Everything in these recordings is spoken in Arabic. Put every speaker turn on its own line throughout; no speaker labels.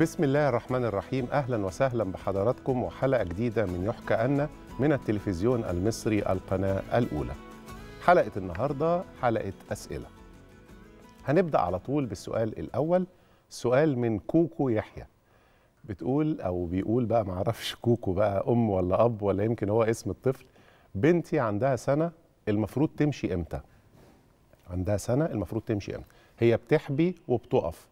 بسم الله الرحمن الرحيم اهلا وسهلا بحضراتكم وحلقه جديده من يحكى ان من التلفزيون المصري القناه الاولى. حلقه النهارده حلقه اسئله. هنبدا على طول بالسؤال الاول سؤال من كوكو يحيى. بتقول او بيقول بقى معرفش كوكو بقى ام ولا اب ولا يمكن هو اسم الطفل بنتي عندها سنه المفروض تمشي امتى؟ عندها سنه المفروض تمشي امتى؟ هي بتحبي وبتقف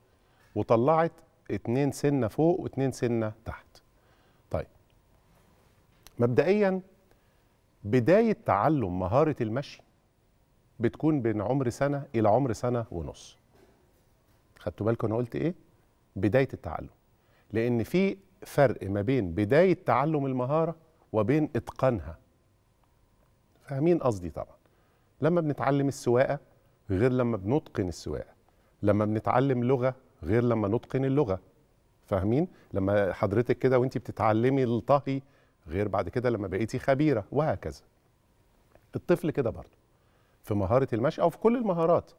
وطلعت اتنين سنه فوق واتنين سنه تحت طيب مبدئيا بدايه تعلم مهاره المشي بتكون بين عمر سنه الى عمر سنه ونص خدتوا بالكم انا قلت ايه بدايه التعلم لان في فرق ما بين بدايه تعلم المهاره وبين اتقانها فاهمين قصدي طبعا لما بنتعلم السواقه غير لما بنتقن السواقه لما بنتعلم لغه غير لما نتقن اللغه فاهمين لما حضرتك كده وانت بتتعلمي الطهي غير بعد كده لما بقيتي خبيره وهكذا الطفل كده برضه في مهاره المشي او في كل المهارات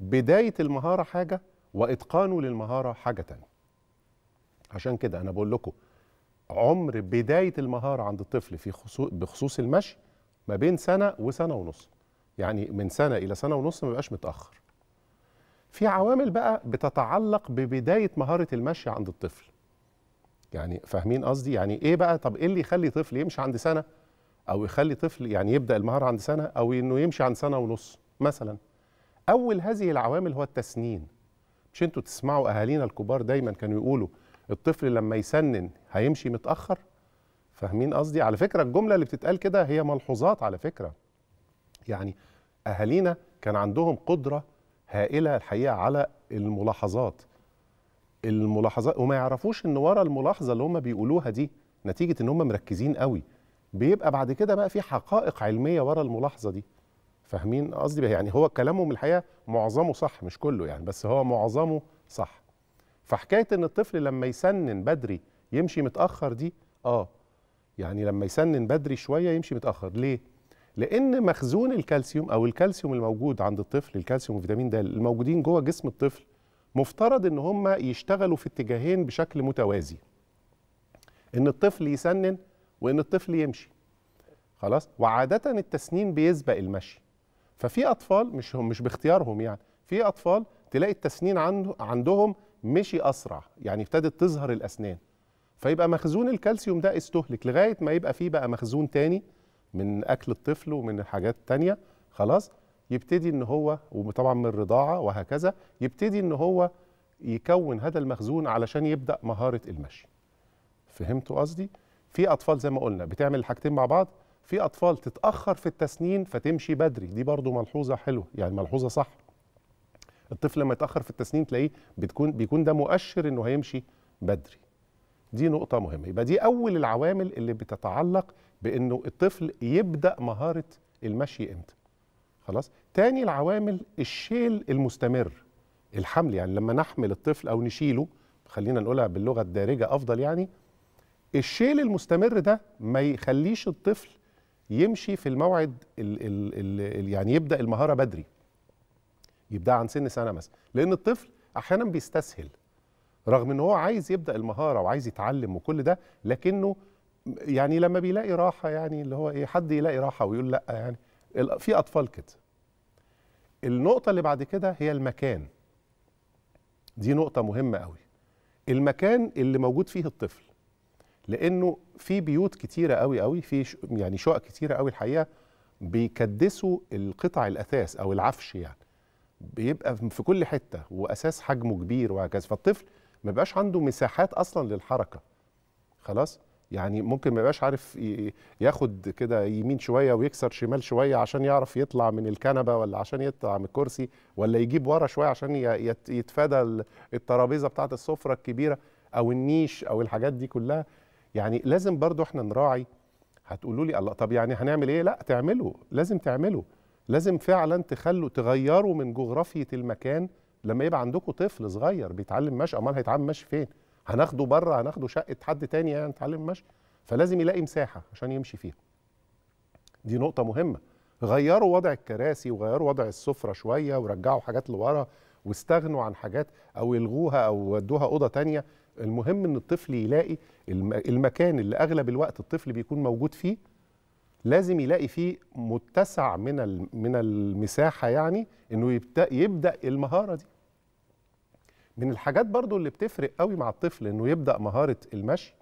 بدايه المهاره حاجه واتقانه للمهاره حاجه تانية عشان كده انا بقول لكم عمر بدايه المهاره عند الطفل في خصوص بخصوص المشي ما بين سنه وسنه ونص يعني من سنه الى سنه ونص ما بيبقاش متاخر في عوامل بقى بتتعلق ببدايه مهاره المشي عند الطفل يعني فاهمين قصدي يعني ايه بقى طب ايه اللي يخلي طفل يمشي عند سنه او يخلي طفل يعني يبدا المهاره عند سنه او انه يمشي عند سنه ونص مثلا اول هذه العوامل هو التسنين مش انتوا تسمعوا اهالينا الكبار دايما كانوا يقولوا الطفل لما يسنن هيمشي متاخر فاهمين قصدي على فكره الجمله اللي بتتقال كده هي ملحوظات على فكره يعني اهالينا كان عندهم قدره هائله الحقيقه على الملاحظات الملاحظات وما يعرفوش ان ورا الملاحظه اللي هم بيقولوها دي نتيجه ان هم مركزين قوي بيبقى بعد كده بقى في حقائق علميه ورا الملاحظه دي فاهمين قصدي يعني هو كلامهم الحقيقه معظمه صح مش كله يعني بس هو معظمه صح فحكايه ان الطفل لما يسنن بدري يمشي متاخر دي اه يعني لما يسنن بدري شويه يمشي متاخر ليه لان مخزون الكالسيوم او الكالسيوم الموجود عند الطفل الكالسيوم وفيتامين د الموجودين جوه جسم الطفل مفترض ان هم يشتغلوا في اتجاهين بشكل متوازي ان الطفل يسنن وان الطفل يمشي خلاص وعاده التسنين بيسبق المشي ففي اطفال مش هم مش باختيارهم يعني في اطفال تلاقي التسنين عنده عندهم مشي اسرع يعني ابتدت تظهر الاسنان فيبقى مخزون الكالسيوم ده استهلك لغايه ما يبقى فيه بقى مخزون تاني من اكل الطفل ومن حاجات تانية خلاص يبتدي ان هو وطبعا من الرضاعه وهكذا يبتدي ان هو يكون هذا المخزون علشان يبدا مهاره المشي فهمتوا قصدي في اطفال زي ما قلنا بتعمل الحاجتين مع بعض في اطفال تتاخر في التسنين فتمشي بدري دي برضو ملحوظه حلوه يعني ملحوظه صح الطفل لما يتاخر في التسنين تلاقيه بتكون بيكون ده مؤشر انه هيمشي بدري دي نقطة مهمة يبقى دي أول العوامل اللي بتتعلق بأنه الطفل يبدأ مهارة المشي إمتى خلاص تاني العوامل الشيل المستمر الحمل يعني لما نحمل الطفل أو نشيله خلينا نقولها باللغة الدارجة أفضل يعني الشيل المستمر ده ما يخليش الطفل يمشي في الموعد ال ال ال يعني يبدأ المهارة بدري يبدأ عن سن سنة مثلا لأن الطفل أحيانا بيستسهل رغم ان هو عايز يبدا المهاره وعايز يتعلم وكل ده لكنه يعني لما بيلاقي راحه يعني اللي هو ايه حد يلاقي راحه ويقول لا يعني في اطفال كده النقطه اللي بعد كده هي المكان دي نقطه مهمه قوي المكان اللي موجود فيه الطفل لانه في بيوت كتيره قوي قوي في يعني شقق كتيره قوي الحقيقه بيكدسوا القطع الاثاث او العفش يعني بيبقى في كل حته واساس حجمه كبير وهكذا فالطفل ما بقاش عنده مساحات اصلا للحركه خلاص يعني ممكن ما يبقاش عارف ياخد كده يمين شويه ويكسر شمال شويه عشان يعرف يطلع من الكنبه ولا عشان يطلع من الكرسي ولا يجيب ورا شويه عشان يتفادى الترابيزه بتاعه السفره الكبيره او النيش او الحاجات دي كلها يعني لازم برضو احنا نراعي هتقولوا لي الله طب يعني هنعمل ايه لا تعمله لازم تعمله لازم فعلا تخلوا تغيروا من جغرافيه المكان لما يبقى عندكم طفل صغير بيتعلم مشي امال هيتعلم مشي فين هناخده بره هناخده شقه حد تاني يعني يتعلم مشي فلازم يلاقي مساحه عشان يمشي فيها دي نقطه مهمه غيروا وضع الكراسي وغيروا وضع السفره شويه ورجعوا حاجات لورا واستغنوا عن حاجات او يلغوها او ودوها اوضه تانية المهم ان الطفل يلاقي المكان اللي اغلب الوقت الطفل بيكون موجود فيه لازم يلاقي فيه متسع من من المساحه يعني انه يبدا يبدا المهاره دي من الحاجات برضو اللي بتفرق قوي مع الطفل انه يبدا مهاره المشي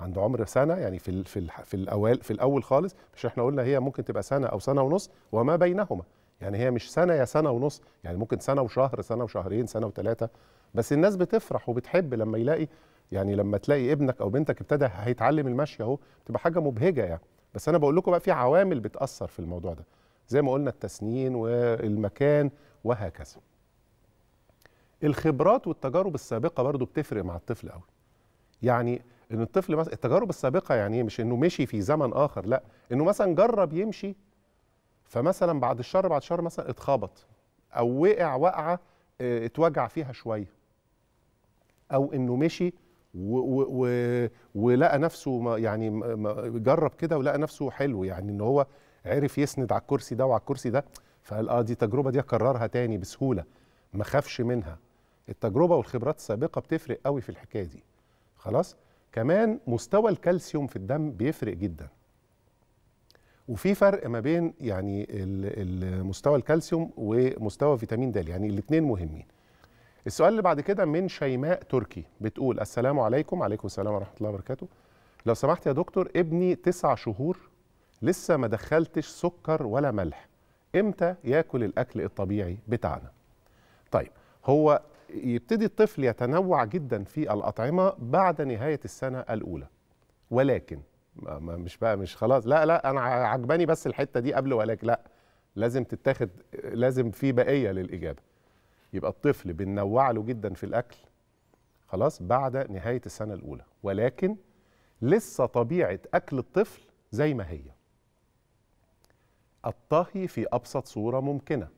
عند عمر سنه يعني في في في الاول في الاول خالص مش احنا قلنا هي ممكن تبقى سنه او سنه ونص وما بينهما يعني هي مش سنه يا سنه ونص يعني ممكن سنه وشهر سنه وشهرين سنه وثلاثه بس الناس بتفرح وبتحب لما يلاقي يعني لما تلاقي ابنك او بنتك ابتدى هيتعلم المشي اهو بتبقى حاجه مبهجه يعني بس انا بقول لكم بقى في عوامل بتاثر في الموضوع ده زي ما قلنا التسنين والمكان وهكذا الخبرات والتجارب السابقه برضو بتفرق مع الطفل قوي يعني ان الطفل مثلا التجارب السابقه يعني ايه مش انه مشي في زمن اخر لا انه مثلا جرب يمشي فمثلا بعد الشهر بعد شهر مثلا اتخبط او وقع وقعه آه، اتوجع فيها شويه او انه مشي و و و ولقى نفسه يعني جرب كده ولقى نفسه حلو يعني ان هو عرف يسند على الكرسي ده وعلى الكرسي ده فقال اه دي التجربه دي اكررها تاني بسهوله ما خافش منها التجربه والخبرات السابقه بتفرق قوي في الحكايه دي خلاص كمان مستوى الكالسيوم في الدم بيفرق جدا وفي فرق ما بين يعني مستوى الكالسيوم ومستوى فيتامين د يعني الاثنين مهمين السؤال اللي بعد كده من شيماء تركي بتقول السلام عليكم عليكم السلام ورحمه الله وبركاته لو سمحت يا دكتور ابني تسع شهور لسه ما دخلتش سكر ولا ملح امتى ياكل الاكل الطبيعي بتاعنا طيب هو يبتدي الطفل يتنوع جدا في الأطعمة بعد نهاية السنة الأولى ولكن ما مش بقى مش خلاص لا لا أنا عجباني بس الحتة دي قبل ولكن لا لازم تتاخد لازم في بقية للإجابة يبقى الطفل بننوع له جدا في الأكل خلاص بعد نهاية السنة الأولى ولكن لسه طبيعة أكل الطفل زي ما هي الطهي في أبسط صورة ممكنة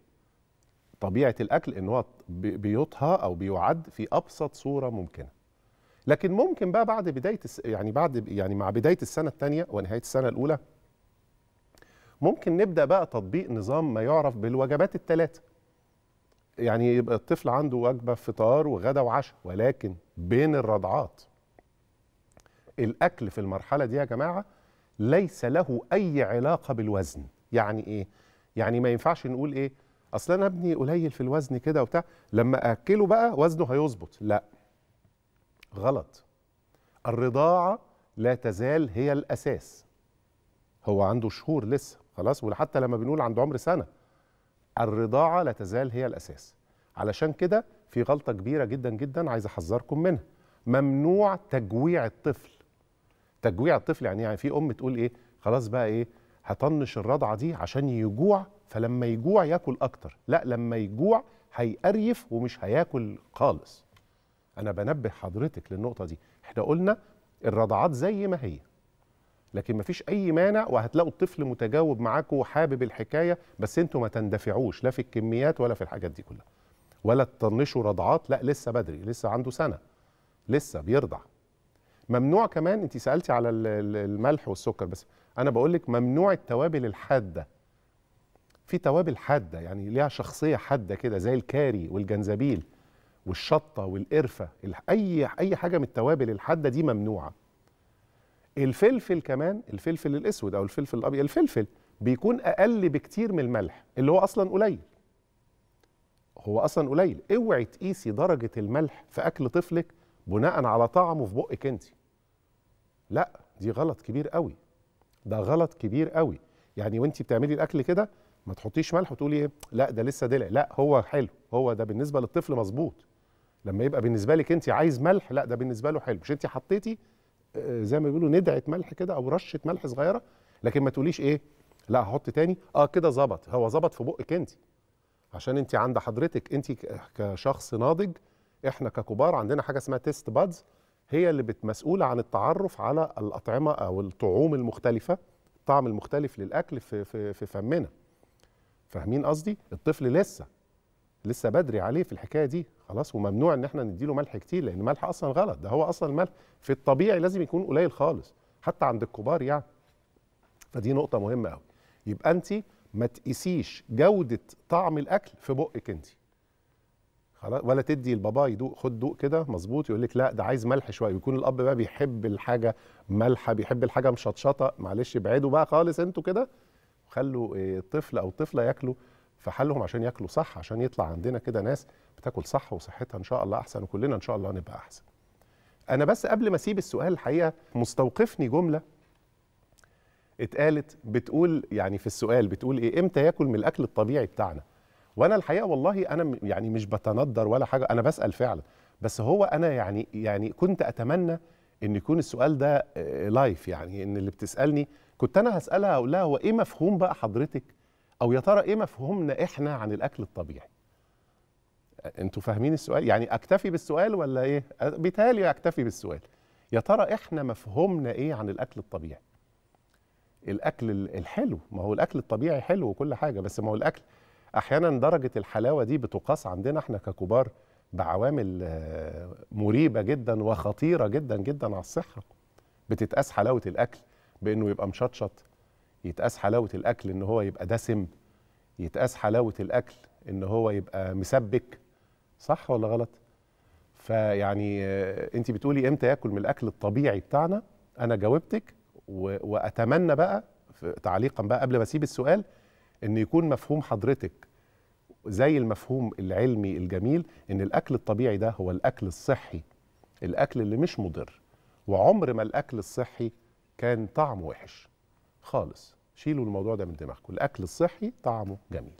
طبيعة الأكل إن هو بيطهى او بيعد في ابسط صوره ممكنه لكن ممكن بقى بعد بدايه يعني بعد يعني مع بدايه السنه الثانيه ونهايه السنه الاولى ممكن نبدا بقى تطبيق نظام ما يعرف بالوجبات الثلاثه يعني يبقى الطفل عنده وجبه فطار وغدا وعشاء ولكن بين الرضعات الاكل في المرحله دي يا جماعه ليس له اي علاقه بالوزن يعني ايه يعني ما ينفعش نقول ايه اصل انا ابني قليل في الوزن كده وبتاع لما اكله بقى وزنه هيظبط لا غلط الرضاعه لا تزال هي الاساس هو عنده شهور لسه خلاص وحتى لما بنقول عند عمر سنه الرضاعه لا تزال هي الاساس علشان كده في غلطه كبيره جدا جدا عايز احذركم منها ممنوع تجويع الطفل تجويع الطفل يعني يعني في ام تقول ايه خلاص بقى ايه هطنش الرضعه دي عشان يجوع فلما يجوع ياكل اكتر لا لما يجوع هيقريف ومش هياكل خالص انا بنبه حضرتك للنقطه دي احنا قلنا الرضعات زي ما هي لكن مفيش اي مانع وهتلاقوا الطفل متجاوب معاكم وحابب الحكايه بس انتوا ما تندفعوش لا في الكميات ولا في الحاجات دي كلها ولا تطنشوا رضعات لا لسه بدري لسه عنده سنه لسه بيرضع ممنوع كمان انت سالتي على الملح والسكر بس انا بقول لك ممنوع التوابل الحاده في توابل حاده يعني ليها شخصيه حاده كده زي الكاري والجنزبيل والشطه والقرفه اي اي حاجه من التوابل الحاده دي ممنوعه الفلفل كمان الفلفل الاسود او الفلفل الابيض الفلفل بيكون اقل بكتير من الملح اللي هو اصلا قليل هو اصلا قليل اوعي تقيسي درجه الملح في اكل طفلك بناء على طعمه في بقك انت لا دي غلط كبير قوي ده غلط كبير قوي يعني وانت بتعملي الاكل كده ما تحطيش ملح وتقولي ايه لا ده لسه دلع لا هو حلو هو ده بالنسبه للطفل مظبوط لما يبقى بالنسبه لك انت عايز ملح لا ده بالنسبه له حلو مش انت حطيتي آه، زي ما بيقولوا ندعه ملح كده او رشه ملح صغيره لكن ما تقوليش ايه لا هحط تاني اه كده ظبط هو ظبط في بقك انت عشان انت عند حضرتك انت كشخص ناضج احنا ككبار عندنا حاجه اسمها تيست بادز هي اللي مسؤوله عن التعرف على الاطعمه او الطعوم المختلفه الطعم المختلف للاكل في في, في فمنا فاهمين قصدي الطفل لسه لسه بدري عليه في الحكايه دي خلاص وممنوع ان احنا نديله ملح كتير لان الملح اصلا غلط ده هو اصلا الملح في الطبيعي لازم يكون قليل خالص حتى عند الكبار يعني فدي نقطه مهمه قوي يبقى انت ما تقيسيش جوده طعم الاكل في بقك انت خلاص ولا تدي البابا يدوق خد دوق كده مظبوط يقول لك لا ده عايز ملح شويه ويكون الاب بقى بيحب الحاجه مالحه بيحب الحاجه مشطشطه معلش ابعدوا بقى خالص انتوا كده وخلوا آه، الطفل او الطفله ياكلوا في حالهم عشان ياكلوا صح عشان يطلع عندنا كده ناس بتاكل صح وصحتها ان شاء الله احسن وكلنا ان شاء الله هنبقى احسن. انا بس قبل ما اسيب السؤال الحقيقه مستوقفني جمله اتقالت بتقول يعني في السؤال بتقول ايه امتى ياكل من الاكل الطبيعي بتاعنا؟ وانا الحقيقه والله انا يعني مش بتندر ولا حاجه انا بسال فعلا بس هو انا يعني يعني كنت اتمنى ان يكون السؤال ده لايف آه، يعني ان اللي بتسالني كنت انا هسالها اقول لها هو ايه مفهوم بقى حضرتك او يا ترى ايه مفهومنا احنا عن الاكل الطبيعي آه، انتوا فاهمين السؤال يعني اكتفي بالسؤال ولا ايه آه، بيتهيألي اكتفي بالسؤال يا ترى احنا مفهومنا ايه عن الاكل الطبيعي الاكل الحلو ما هو الاكل الطبيعي حلو وكل حاجه بس ما هو الاكل احيانا درجه الحلاوه دي بتقاس عندنا احنا ككبار بعوامل آه، مريبه جدا وخطيره جدا جدا على الصحه بتتقاس حلاوه الاكل بانه يبقى مشطشط يتقاس حلاوه الاكل ان هو يبقى دسم يتقاس حلاوه الاكل ان هو يبقى مسبك صح ولا غلط فيعني آه، انت بتقولي امتى ياكل من الاكل الطبيعي بتاعنا انا جاوبتك واتمنى بقى تعليقا بقى قبل ما اسيب السؤال ان يكون مفهوم حضرتك زي المفهوم العلمي الجميل ان الاكل الطبيعي ده هو الاكل الصحي الاكل اللي مش مضر وعمر ما الاكل الصحي كان طعمه وحش خالص شيلوا الموضوع ده من دماغكم الاكل الصحي طعمه جميل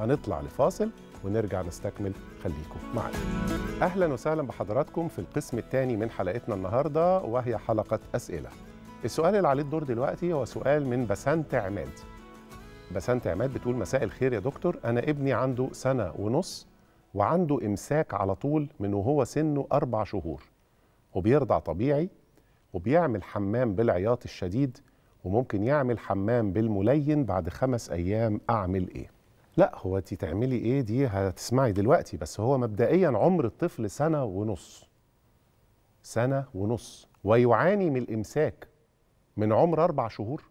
هنطلع لفاصل ونرجع نستكمل خليكم معانا اهلا وسهلا بحضراتكم في القسم الثاني من حلقتنا النهارده وهي حلقه اسئله السؤال اللي عليه الدور دلوقتي هو سؤال من بسنت عماد بسنت عماد بتقول مساء الخير يا دكتور انا ابني عنده سنه ونص وعنده امساك على طول من وهو سنه اربع شهور وبيرضع طبيعي وبيعمل حمام بالعياط الشديد وممكن يعمل حمام بالملين بعد خمس ايام اعمل ايه لا هو انت تعملي ايه دي هتسمعي دلوقتي بس هو مبدئيا عمر الطفل سنه ونص سنه ونص ويعاني من الامساك من عمر اربع شهور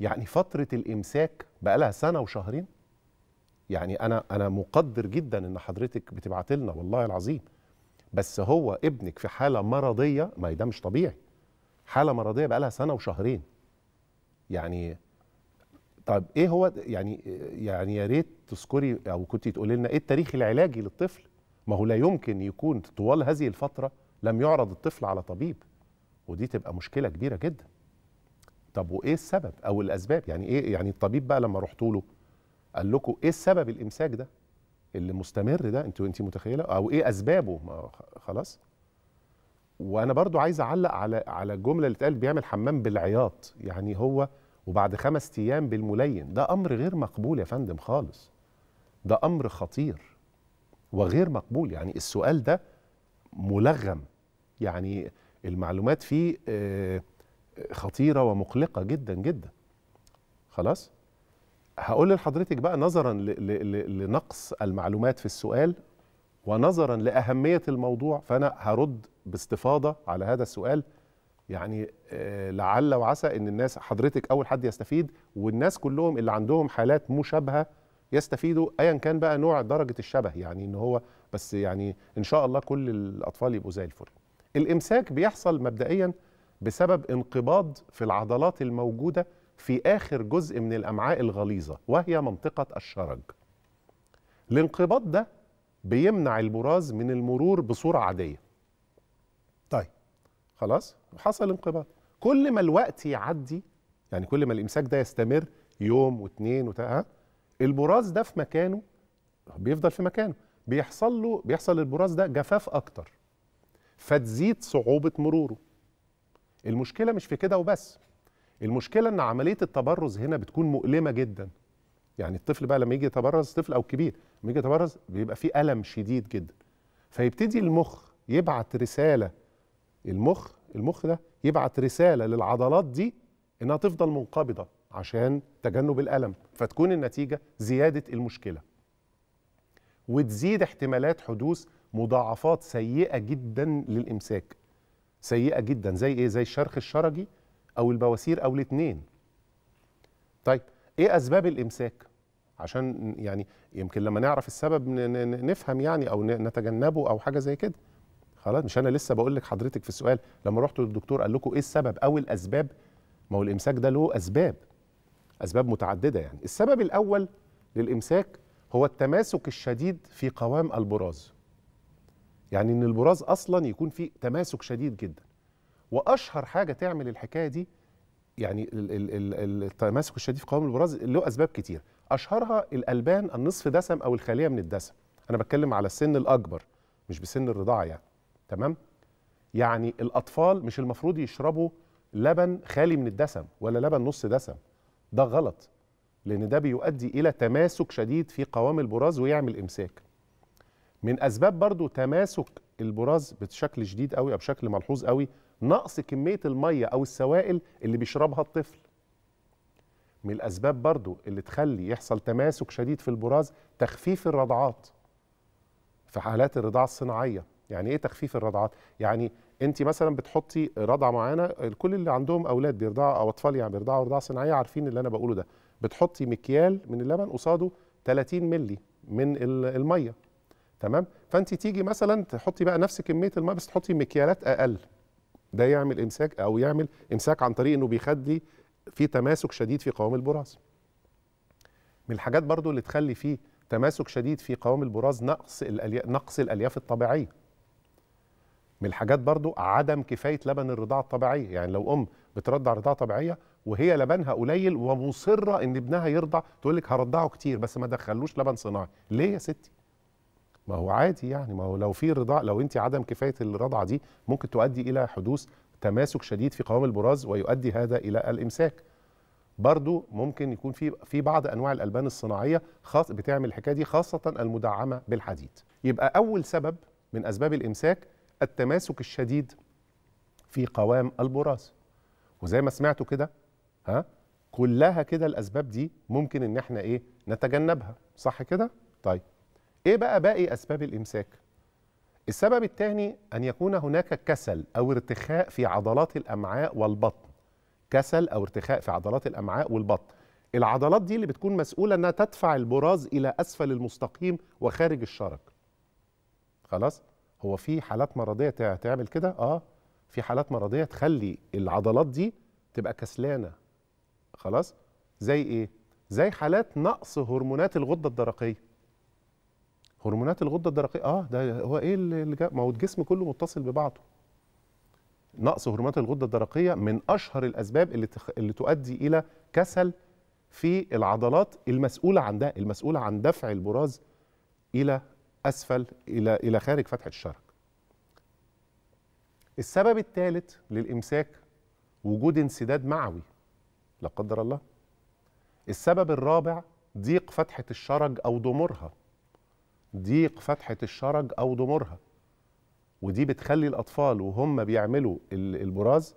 يعني فترة الإمساك بقى لها سنة وشهرين يعني أنا أنا مقدر جدا إن حضرتك بتبعت لنا والله العظيم بس هو ابنك في حالة مرضية ما ده مش طبيعي حالة مرضية بقى لها سنة وشهرين يعني طب ايه هو يعني يعني يا ريت تذكري او كنت تقولي لنا ايه التاريخ العلاجي للطفل ما هو لا يمكن يكون طوال هذه الفتره لم يعرض الطفل على طبيب ودي تبقى مشكله كبيره جدا طب وايه السبب او الاسباب يعني ايه يعني الطبيب بقى لما رحت له قال لكم ايه السبب الامساك ده اللي مستمر ده انت انت متخيله او ايه اسبابه ما خلاص وانا برضو عايز اعلق على على الجمله اللي اتقال بيعمل حمام بالعياط يعني هو وبعد خمس ايام بالملين ده امر غير مقبول يا فندم خالص ده امر خطير وغير مقبول يعني السؤال ده ملغم يعني المعلومات فيه آه خطيره ومقلقه جدا جدا خلاص هقول لحضرتك بقى نظرا لنقص المعلومات في السؤال ونظرا لاهميه الموضوع فانا هرد باستفاضه على هذا السؤال يعني آه، لعل وعسى ان الناس حضرتك اول حد يستفيد والناس كلهم اللي عندهم حالات مشابهه يستفيدوا ايا كان بقى نوع درجه الشبه يعني ان هو بس يعني ان شاء الله كل الاطفال يبقوا زي الفل الامساك بيحصل مبدئيا بسبب انقباض في العضلات الموجودة في آخر جزء من الأمعاء الغليظة وهي منطقة الشرج الانقباض ده بيمنع البراز من المرور بصورة عادية طيب خلاص حصل انقباض كل ما الوقت يعدي يعني كل ما الإمساك ده يستمر يوم واثنين وتقع البراز ده في مكانه بيفضل في مكانه بيحصل له بيحصل البراز ده جفاف أكتر فتزيد صعوبة مروره المشكله مش في كده وبس المشكله ان عمليه التبرز هنا بتكون مؤلمه جدا يعني الطفل بقى لما يجي يتبرز طفل او كبير لما يجي يتبرز بيبقى فيه الم شديد جدا فيبتدي المخ يبعت رساله المخ المخ ده يبعت رساله للعضلات دي انها تفضل منقبضه عشان تجنب الالم فتكون النتيجه زياده المشكله وتزيد احتمالات حدوث مضاعفات سيئه جدا للامساك سيئه جدا زي ايه زي الشرخ الشرجي او البواسير او الاثنين طيب ايه اسباب الامساك عشان يعني يمكن لما نعرف السبب نفهم يعني او نتجنبه او حاجه زي كده خلاص مش انا لسه بقول لك حضرتك في السؤال لما رحتوا للدكتور قال لكم ايه السبب او الاسباب ما هو الامساك ده له اسباب اسباب متعدده يعني السبب الاول للامساك هو التماسك الشديد في قوام البراز يعني ان البراز اصلا يكون في تماسك شديد جدا واشهر حاجه تعمل الحكايه دي يعني التماسك الشديد في قوام البراز له اسباب كتير اشهرها الالبان النصف دسم او الخاليه من الدسم انا بتكلم على السن الاكبر مش بسن الرضاعه يعني تمام يعني الاطفال مش المفروض يشربوا لبن خالي من الدسم ولا لبن نص دسم ده غلط لان ده بيؤدي الى تماسك شديد في قوام البراز ويعمل امساك من اسباب برضو تماسك البراز بشكل شديد قوي او بشكل ملحوظ قوي نقص كميه الميه او السوائل اللي بيشربها الطفل من الاسباب برضو اللي تخلي يحصل تماسك شديد في البراز تخفيف الرضعات في حالات الرضاعه الصناعيه يعني ايه تخفيف الرضعات يعني انت مثلا بتحطي رضعه معينه كل اللي عندهم اولاد بيرضعوا او اطفال يعني بيرضعوا رضاعه صناعيه عارفين اللي انا بقوله ده بتحطي مكيال من اللبن قصاده 30 ملي من الميه تمام فانت تيجي مثلا تحطي بقى نفس كميه الماء بس تحطي مكيالات اقل ده يعمل امساك او يعمل امساك عن طريق انه بيخلي في تماسك شديد في قوام البراز من الحاجات برضو اللي تخلي فيه تماسك شديد في قوام البراز نقص الالياف نقص الالياف الطبيعيه من الحاجات برضو عدم كفايه لبن الرضاعه الطبيعيه يعني لو ام بترضع رضاعه طبيعيه وهي لبنها قليل ومصره ان ابنها يرضع تقول لك هرضعه كتير بس ما دخلوش لبن صناعي ليه يا ستي ما هو عادي يعني ما هو لو في رضاع لو انت عدم كفايه الرضعه دي ممكن تؤدي الى حدوث تماسك شديد في قوام البراز ويؤدي هذا الى الامساك برضو ممكن يكون في في بعض انواع الالبان الصناعيه خاص بتعمل الحكايه دي خاصه المدعمه بالحديد يبقى اول سبب من اسباب الامساك التماسك الشديد في قوام البراز وزي ما سمعتوا كده ها كلها كده الاسباب دي ممكن ان احنا ايه نتجنبها صح كده طيب ايه بقى باقي اسباب الامساك السبب الثاني ان يكون هناك كسل او ارتخاء في عضلات الامعاء والبطن كسل او ارتخاء في عضلات الامعاء والبطن العضلات دي اللي بتكون مسؤوله انها تدفع البراز الى اسفل المستقيم وخارج الشرج خلاص هو في حالات مرضيه تعمل كده اه في حالات مرضيه تخلي العضلات دي تبقى كسلانه خلاص زي ايه زي حالات نقص هرمونات الغده الدرقيه هرمونات الغده الدرقيه اه ده هو ايه اللي جا ما هو الجسم كله متصل ببعضه نقص هرمونات الغده الدرقيه من اشهر الاسباب اللي تخ... اللي تؤدي الى كسل في العضلات المسؤوله عن ده المسؤوله عن دفع البراز الى اسفل الى الى خارج فتحه الشرج السبب الثالث للامساك وجود انسداد معوي لا قدر الله السبب الرابع ضيق فتحه الشرج او ضمورها ضيق فتحة الشرج أو ضمورها ودي بتخلي الأطفال وهم بيعملوا البراز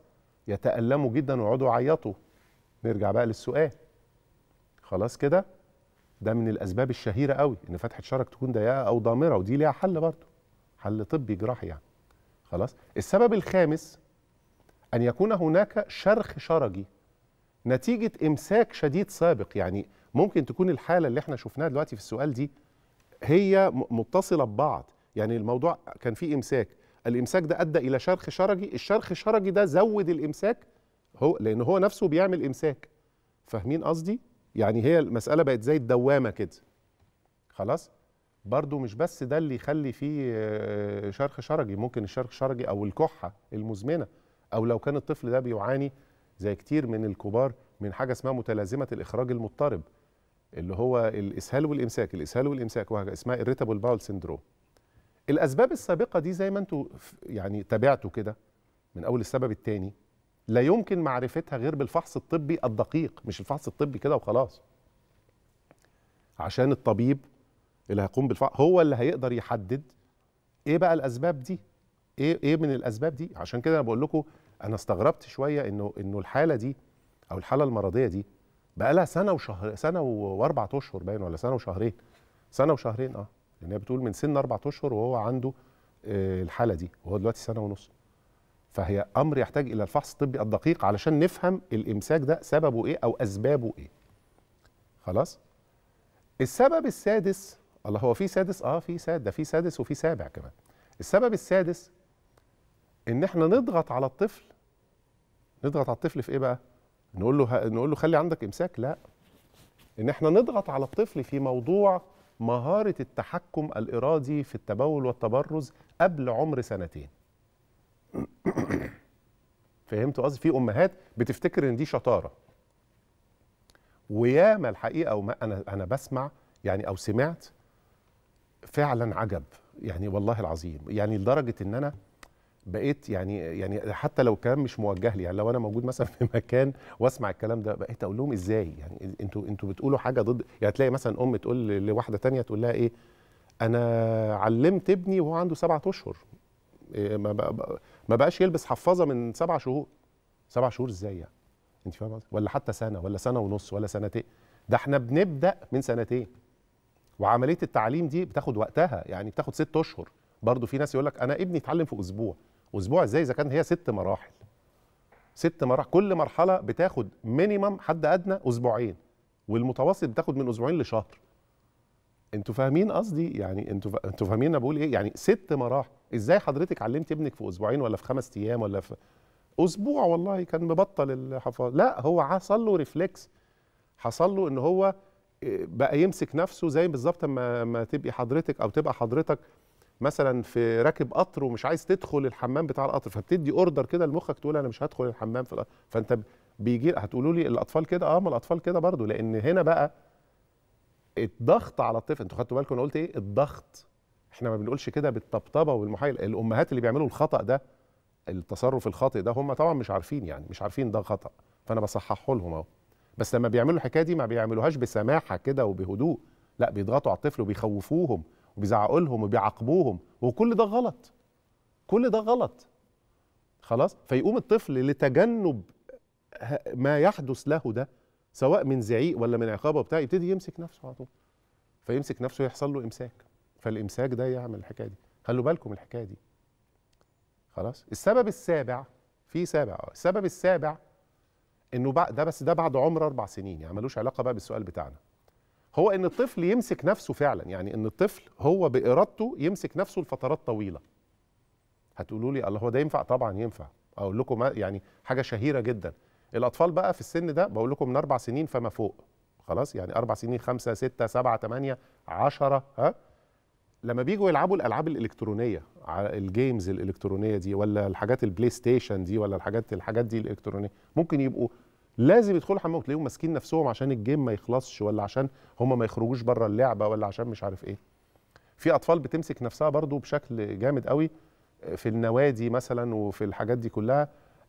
يتألموا جدا ويقعدوا يعيطوا نرجع بقى للسؤال خلاص كده ده من الأسباب الشهيرة قوي إن فتحة شرج تكون ضيقة أو ضامرة ودي ليها حل برضه حل طبي جراحي يعني خلاص السبب الخامس أن يكون هناك شرخ شرجي نتيجة إمساك شديد سابق يعني ممكن تكون الحالة اللي احنا شفناها دلوقتي في السؤال دي هي متصله ببعض يعني الموضوع كان فيه امساك الامساك ده ادى الى شرخ شرجي الشرخ الشرجي ده زود الامساك هو لان هو نفسه بيعمل امساك فاهمين قصدي يعني هي المساله بقت زي الدوامه كده خلاص برضو مش بس ده اللي يخلي فيه آه، شرخ شرجي ممكن الشرخ الشرجي او الكحه المزمنه او لو كان الطفل ده بيعاني زي كتير من الكبار من حاجه اسمها متلازمه الاخراج المضطرب اللي هو الاسهال والامساك الاسهال والامساك وهكذا اسمها الريتابل باول سندروم الاسباب السابقه دي زي ما انتم يعني تابعتوا كده من اول السبب الثاني لا يمكن معرفتها غير بالفحص الطبي الدقيق مش الفحص الطبي كده وخلاص عشان الطبيب اللي هيقوم بالفحص هو اللي هيقدر يحدد ايه بقى الاسباب دي ايه ايه من الاسباب دي عشان كده انا بقول لكم انا استغربت شويه انه انه الحاله دي او الحاله المرضيه دي بقى لها سنه وشهر سنه واربع اشهر باين ولا سنه وشهرين سنه وشهرين اه لان يعني هي بتقول من سن اربع اشهر وهو عنده آه، الحاله دي وهو دلوقتي سنه ونص فهي امر يحتاج الى الفحص الطبي الدقيق علشان نفهم الامساك ده سببه ايه او اسبابه ايه خلاص السبب السادس الله هو في سادس اه في سادس ده في سادس وفي سابع كمان السبب السادس ان احنا نضغط على الطفل نضغط على الطفل في ايه بقى نقول له نقول له خلي عندك امساك لا ان احنا نضغط على الطفل في موضوع مهاره التحكم الارادي في التبول والتبرز قبل عمر سنتين فهمت قصدي في امهات بتفتكر ان دي شطاره وياما الحقيقه وما انا انا بسمع يعني او سمعت فعلا عجب يعني والله العظيم يعني لدرجه ان انا بقيت يعني يعني حتى لو الكلام مش موجه لي يعني لو انا موجود مثلا في مكان واسمع الكلام ده بقيت اقول لهم ازاي يعني انتوا انتوا بتقولوا حاجه ضد يعني تلاقي مثلا ام تقول لواحده تانية تقول لها ايه انا علمت ابني وهو عنده سبعة اشهر إيه ما بقى ما بقاش يلبس حفاظه من سبع شهور سبع شهور ازاي يعني انت فاهمه ولا حتى سنه ولا سنه ونص ولا سنتين ده احنا بنبدا من سنتين وعمليه التعليم دي بتاخد وقتها يعني بتاخد ست اشهر برضه في ناس يقول لك انا ابني اتعلم في اسبوع واسبوع ازاي اذا كان هي ست مراحل ست مراحل كل مرحله بتاخد مينيمم حد ادنى اسبوعين والمتوسط بتاخد من اسبوعين لشهر انتوا فاهمين قصدي يعني انتوا انتوا فاهمين انا بقول ايه يعني ست مراحل ازاي حضرتك علمت ابنك في اسبوعين ولا في خمس ايام ولا في اسبوع والله كان مبطل الحفاظ لا هو حصل له ريفلكس حصل له ان هو آه، بقى يمسك نفسه زي بالظبط ما ما تبقي حضرتك او تبقى حضرتك مثلا في راكب قطر ومش عايز تدخل الحمام بتاع القطر فبتدي اوردر كده لمخك تقول انا مش هدخل الحمام في القطر فانت بيجي هتقولوا لي الاطفال كده اه ما الاطفال كده برضو لان هنا بقى الضغط على الطفل انتوا خدتوا بالكم انا قلت ايه الضغط احنا ما بنقولش كده بالطبطبه وبالمحايل الامهات اللي بيعملوا الخطا ده التصرف الخاطئ ده هم طبعا مش عارفين يعني مش عارفين ده خطا فانا بصححه لهم اهو بس لما بيعملوا الحكايه دي ما بيعملوهاش بسماحه كده وبهدوء لا بيضغطوا على الطفل وبيخوفوهم وبيزعقوا لهم وبيعاقبوهم وكل ده غلط كل ده غلط خلاص فيقوم الطفل لتجنب ما يحدث له ده سواء من زعيق ولا من عقاب وبتاع يبتدي يمسك نفسه على طول فيمسك نفسه يحصل له امساك فالامساك ده يعمل الحكايه دي خلوا بالكم الحكايه دي خلاص السبب السابع في سابع آه، السبب السابع انه ده بس ده بعد عمر اربع سنين يعني ملوش علاقه بقى بالسؤال بتاعنا هو ان الطفل يمسك نفسه فعلا يعني ان الطفل هو بارادته يمسك نفسه لفترات طويله هتقولوا لي الله هو ده ينفع طبعا ينفع اقول لكم يعني حاجه شهيره جدا الاطفال بقى في السن ده بقول لكم من اربع سنين فما فوق خلاص يعني اربع سنين خمسه سته سبعه ثمانيه عشره ها لما بيجوا يلعبوا الالعاب الالكترونيه الجيمز الالكترونيه دي ولا الحاجات البلاي ستيشن دي ولا الحاجات الحاجات دي الالكترونيه ممكن يبقوا لازم يدخلوا الحمام وتلاقيهم ماسكين نفسهم عشان الجيم ما يخلصش ولا عشان هم ما يخرجوش بره اللعبه ولا عشان مش عارف ايه في اطفال بتمسك نفسها برضو بشكل جامد قوي آه، في النوادي مثلا وفي الحاجات دي كلها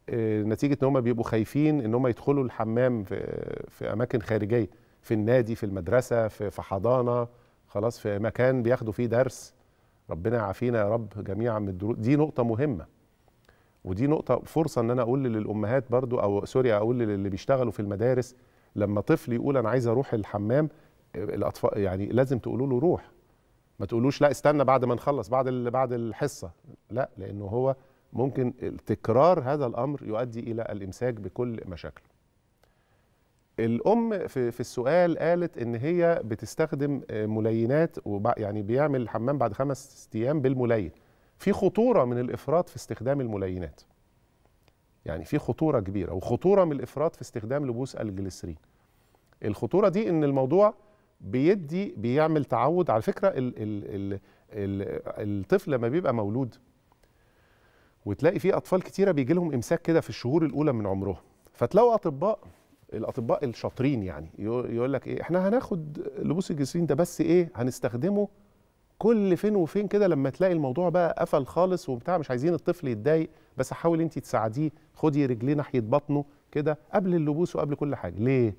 آه، نتيجه ان هم بيبقوا خايفين ان هم يدخلوا الحمام في, في اماكن خارجيه في النادي في المدرسه في, في حضانه خلاص في مكان بياخدوا فيه درس ربنا يعافينا يا رب جميعا من الدروس دي نقطه مهمه ودي نقطه فرصه ان انا اقول للامهات برضو او سوري اقول للي بيشتغلوا في المدارس لما طفل يقول انا عايز اروح الحمام الاطفال يعني لازم تقولوا له روح ما تقولوش لا استنى بعد ما نخلص بعد بعد الحصه لا لانه هو ممكن تكرار هذا الامر يؤدي الى الامساك بكل مشاكله الام في في السؤال قالت ان هي بتستخدم ملينات وبع يعني بيعمل الحمام بعد خمس ايام بالملين في خطوره من الافراط في استخدام الملينات يعني في خطوره كبيره وخطوره من الافراط في استخدام لبوس الجليسرين الخطوره دي ان الموضوع بيدي بيعمل تعود على فكره الـ الـ الـ الـ الطفل لما بيبقى مولود وتلاقي في اطفال كتيره بيجي لهم امساك كده في الشهور الاولى من عمرهم فتلاقوا اطباء الاطباء الشاطرين يعني يقول لك ايه احنا هناخد لبوس الجليسرين ده بس ايه هنستخدمه كل فين وفين كده لما تلاقي الموضوع بقى قفل خالص وبتاع مش عايزين الطفل يتضايق بس حاولي انت تساعديه خدي رجليه ناحيه بطنه كده قبل اللبوس وقبل كل حاجه ليه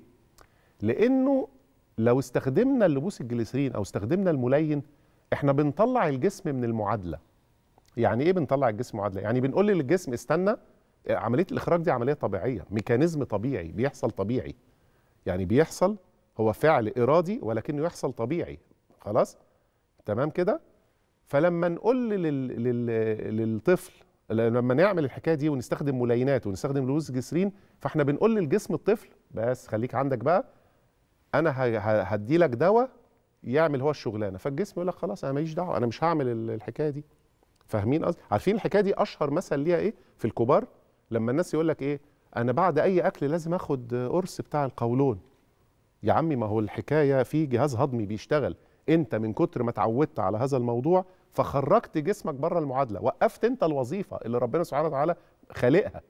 لانه لو استخدمنا اللبوس الجليسرين او استخدمنا الملين احنا بنطلع الجسم من المعادله يعني ايه بنطلع الجسم معادله يعني بنقول للجسم استنى عمليه الاخراج دي عمليه طبيعيه ميكانيزم طبيعي بيحصل طبيعي يعني بيحصل هو فعل ارادي ولكنه يحصل طبيعي خلاص تمام كده فلما نقول لل... لل... للطفل لما نعمل الحكايه دي ونستخدم ملاينات ونستخدم لوز جسرين فاحنا بنقول للجسم الطفل بس خليك عندك بقى انا هدي لك دواء يعمل هو الشغلانه فالجسم يقول لك خلاص انا ماليش دعوه انا مش هعمل الحكايه دي فاهمين قصدي عارفين الحكايه دي اشهر مثل ليها ايه في الكبار لما الناس يقول لك ايه انا بعد اي اكل لازم اخد قرص بتاع القولون يا عمي ما هو الحكايه في جهاز هضمي بيشتغل انت من كتر ما اتعودت على هذا الموضوع فخرجت جسمك بره المعادله وقفت انت الوظيفه اللي ربنا سبحانه وتعالى خالقها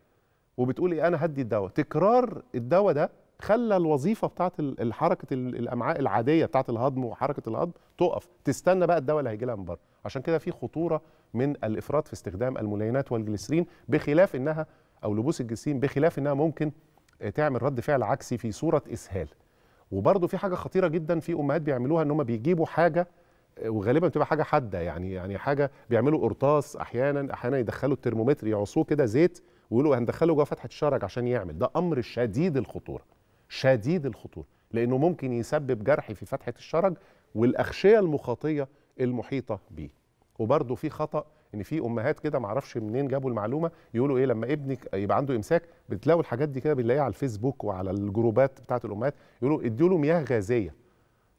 وبتقول ايه انا هدي الدواء تكرار الدواء ده خلى الوظيفه بتاعه حركه الامعاء العاديه بتاعه الهضم وحركه الهضم تقف تستنى بقى الدواء اللي هيجي لها من بره عشان كده في خطوره من الافراط في استخدام الملينات والجليسرين بخلاف انها او لبوس الجليسرين بخلاف انها ممكن آه، تعمل رد فعل عكسي في صوره اسهال وبرده في حاجه خطيره جدا في امهات بيعملوها ان هم بيجيبوا حاجه آه، وغالبا بتبقى حاجه حاده يعني يعني حاجه بيعملوا قرطاس احيانا احيانا يدخلوا الترمومتر يعصوه كده زيت ويقولوا هندخله جوه فتحه الشرج عشان يعمل ده امر شديد الخطوره شديد الخطوره لانه ممكن يسبب جرح في فتحه الشرج والاغشيه المخاطيه المحيطه به وبرده في خطا ان في امهات كده معرفش منين جابوا المعلومه يقولوا ايه لما ابنك يبقى عنده امساك بتلاقوا الحاجات دي كده بنلاقيها على الفيسبوك وعلى الجروبات بتاعه الامهات يقولوا ادوا له مياه غازيه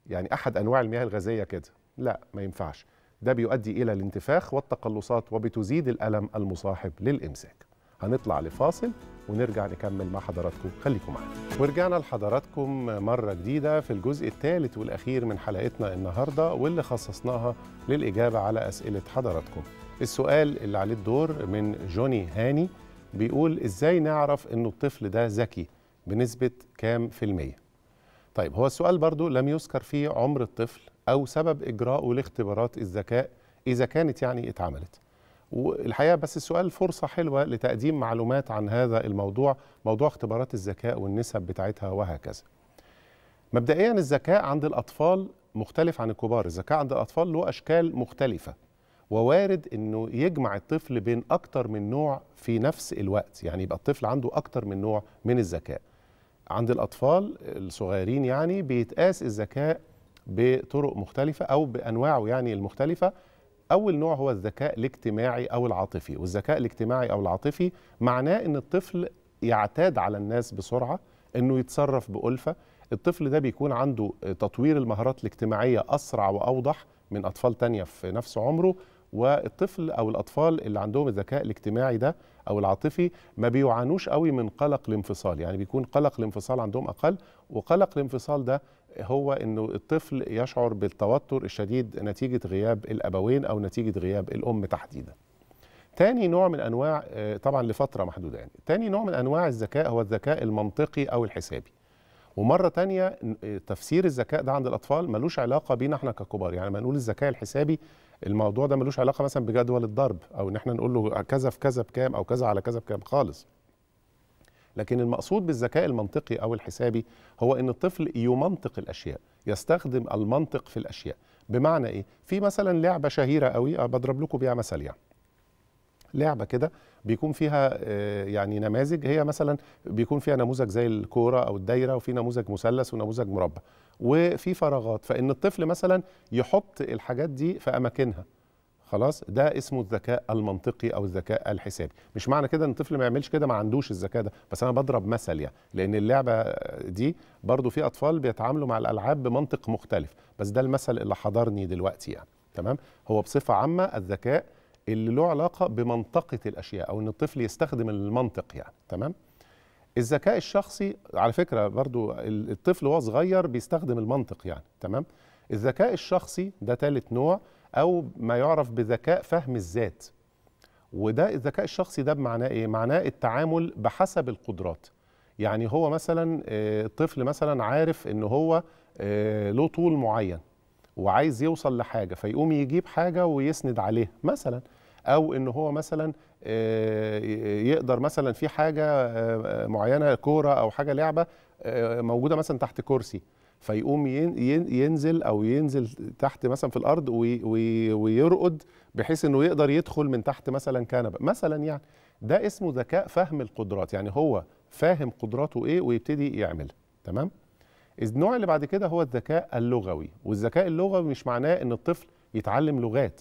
يعني احد انواع المياه الغازيه كده لا ما ينفعش ده بيؤدي الى الانتفاخ والتقلصات وبتزيد الالم المصاحب للامساك هنطلع لفاصل ونرجع نكمل مع حضراتكم خليكم معانا ورجعنا لحضراتكم مرة جديدة في الجزء الثالث والأخير من حلقتنا النهاردة واللي خصصناها للإجابة على أسئلة حضراتكم السؤال اللي عليه الدور من جوني هاني بيقول ازاي نعرف انه الطفل ده ذكي بنسبة كام في المية طيب هو السؤال برضو لم يذكر فيه عمر الطفل أو سبب إجراءه لاختبارات الذكاء إذا كانت يعني اتعملت والحقيقة بس السؤال فرصة حلوة لتقديم معلومات عن هذا الموضوع موضوع اختبارات الذكاء والنسب بتاعتها وهكذا مبدئيا الذكاء عند الأطفال مختلف عن الكبار الذكاء عند الأطفال له أشكال مختلفة ووارد انه يجمع الطفل بين اكتر من نوع في نفس الوقت يعني يبقى الطفل عنده اكتر من نوع من الذكاء عند الاطفال الصغيرين يعني بيتقاس الذكاء بطرق مختلفه او بانواعه يعني المختلفه اول نوع هو الذكاء الاجتماعي او العاطفي والذكاء الاجتماعي او العاطفي معناه ان الطفل يعتاد على الناس بسرعه انه يتصرف بألفة الطفل ده بيكون عنده تطوير المهارات الاجتماعيه اسرع واوضح من اطفال تانية في نفس عمره والطفل او الاطفال اللي عندهم الذكاء الاجتماعي ده او العاطفي ما بيعانوش قوي من قلق الانفصال يعني بيكون قلق الانفصال عندهم اقل وقلق الانفصال ده هو انه الطفل يشعر بالتوتر الشديد نتيجه غياب الابوين او نتيجه غياب الام تحديدا تاني نوع من انواع آه، طبعا لفتره محدوده يعني تاني نوع من انواع الذكاء هو الذكاء المنطقي او الحسابي ومره تانية آه، تفسير الذكاء ده عند الاطفال ملوش علاقه بينا احنا ككبار يعني لما نقول الذكاء الحسابي الموضوع ده ملوش علاقه مثلا بجدول الضرب او ان احنا نقول له كذا في كذا بكام او كذا على كذا بكام خالص لكن المقصود بالذكاء المنطقي او الحسابي هو ان الطفل يمنطق الاشياء يستخدم المنطق في الاشياء بمعنى ايه في مثلا لعبه شهيره قوي آه، بضرب لكم بيها مثل يعني لعبه كده بيكون فيها آه، يعني نماذج هي مثلا بيكون فيها نموذج زي الكوره او الدايره وفي نموذج مثلث ونموذج مربع وفي فراغات فان الطفل مثلا يحط الحاجات دي في اماكنها خلاص ده اسمه الذكاء المنطقي او الذكاء الحسابي مش معنى كده ان الطفل ما يعملش كده ما عندوش الذكاء ده بس انا بضرب مثل يعني لان اللعبه دي برضو في اطفال بيتعاملوا مع الالعاب بمنطق مختلف بس ده المثل اللي حضرني دلوقتي يعني تمام هو بصفه عامه الذكاء اللي له علاقه بمنطقه الاشياء او ان الطفل يستخدم المنطق يعني تمام الذكاء الشخصي على فكره برضو الطفل وهو صغير بيستخدم المنطق يعني تمام الذكاء الشخصي ده ثالث نوع او ما يعرف بذكاء فهم الذات وده الذكاء الشخصي ده بمعناه ايه معناه التعامل بحسب القدرات يعني هو مثلا الطفل آه، مثلا عارف ان هو آه، له طول معين وعايز يوصل لحاجه فيقوم يجيب حاجه ويسند عليها مثلا او ان هو مثلا آه، يقدر مثلا في حاجه آه، آه، معينه كوره او حاجه لعبه موجوده مثلا تحت كرسي فيقوم ينزل او ينزل تحت مثلا في الارض ويرقد بحيث انه يقدر يدخل من تحت مثلا كنبه مثلا يعني ده اسمه ذكاء فهم القدرات يعني هو فاهم قدراته ايه ويبتدي يعملها تمام النوع اللي بعد كده هو الذكاء اللغوي والذكاء اللغوي مش معناه ان الطفل يتعلم لغات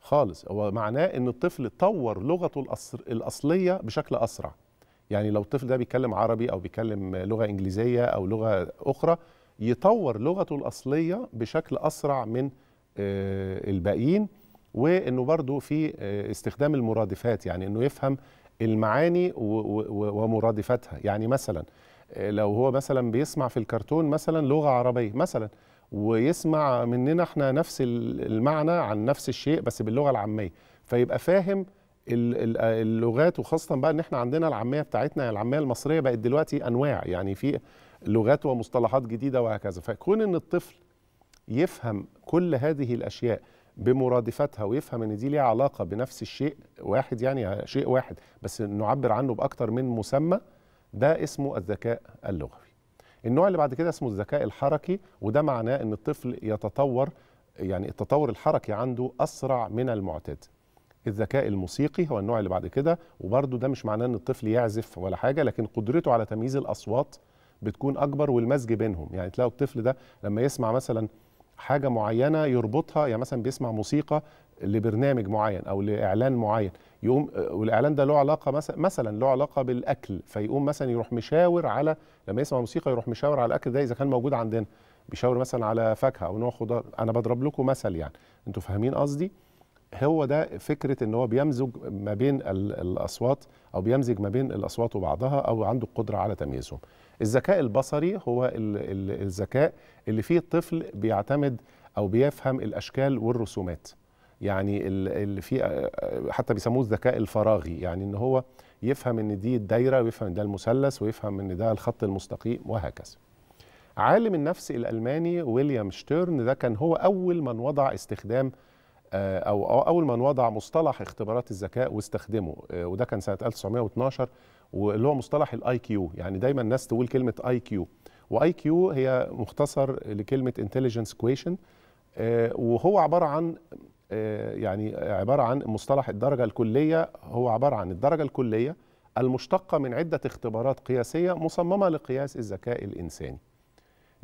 خالص هو معناه ان الطفل طور لغته الاصليه بشكل اسرع يعني لو الطفل ده بيتكلم عربي او بيتكلم لغه انجليزيه او لغه اخرى يطور لغته الاصليه بشكل اسرع من آه، الباقيين وانه برضو في آه، استخدام المرادفات يعني انه يفهم المعاني ومرادفاتها يعني مثلا آه، لو هو مثلا بيسمع في الكرتون مثلا لغه عربيه مثلا ويسمع مننا احنا نفس المعنى عن نفس الشيء بس باللغه العاميه فيبقى فاهم اللغات وخاصه بقى ان احنا عندنا العاميه بتاعتنا العاميه المصريه بقت دلوقتي انواع يعني في لغات ومصطلحات جديده وهكذا فكون ان الطفل يفهم كل هذه الاشياء بمرادفتها ويفهم ان دي ليها علاقه بنفس الشيء واحد يعني شيء واحد بس نعبر عنه باكتر من مسمى ده اسمه الذكاء اللغوي النوع اللي بعد كده اسمه الذكاء الحركي وده معناه ان الطفل يتطور يعني التطور الحركي عنده اسرع من المعتاد الذكاء الموسيقي هو النوع اللي بعد كده وبرده ده مش معناه ان الطفل يعزف ولا حاجه لكن قدرته على تمييز الاصوات بتكون اكبر والمزج بينهم يعني تلاقوا الطفل ده لما يسمع مثلا حاجه معينه يربطها يعني مثلا بيسمع موسيقى لبرنامج معين او لاعلان معين يقوم آه، والاعلان ده له علاقه مثلا مثلا له علاقه بالاكل فيقوم مثلا يروح مشاور على لما يسمع موسيقى يروح مشاور على الاكل ده اذا كان موجود عندنا بيشاور مثلا على فاكهه او نوع خضار انا بضرب لكم مثل يعني انتوا فاهمين قصدي هو ده فكره ان هو بيمزج ما بين الاصوات او بيمزج ما بين الاصوات وبعضها او عنده القدره على تمييزهم الذكاء البصري هو الذكاء اللي فيه الطفل بيعتمد او بيفهم الاشكال والرسومات يعني اللي في حتى بيسموه الذكاء الفراغي يعني ان هو يفهم ان دي الدايره ويفهم ده المثلث ويفهم ان ده الخط المستقيم وهكذا عالم النفس الالماني ويليام شتيرن ده كان هو اول من وضع استخدام او اول من وضع مصطلح اختبارات الذكاء واستخدمه وده كان سنه 1912 واللي هو مصطلح الاي كيو يعني دايما الناس تقول كلمه اي كيو واي كيو هي مختصر لكلمه انتليجنس كويشن وهو عباره عن آه، يعني عباره عن مصطلح الدرجه الكليه هو عباره عن الدرجه الكليه المشتقه من عده اختبارات قياسيه مصممه لقياس الذكاء الانساني.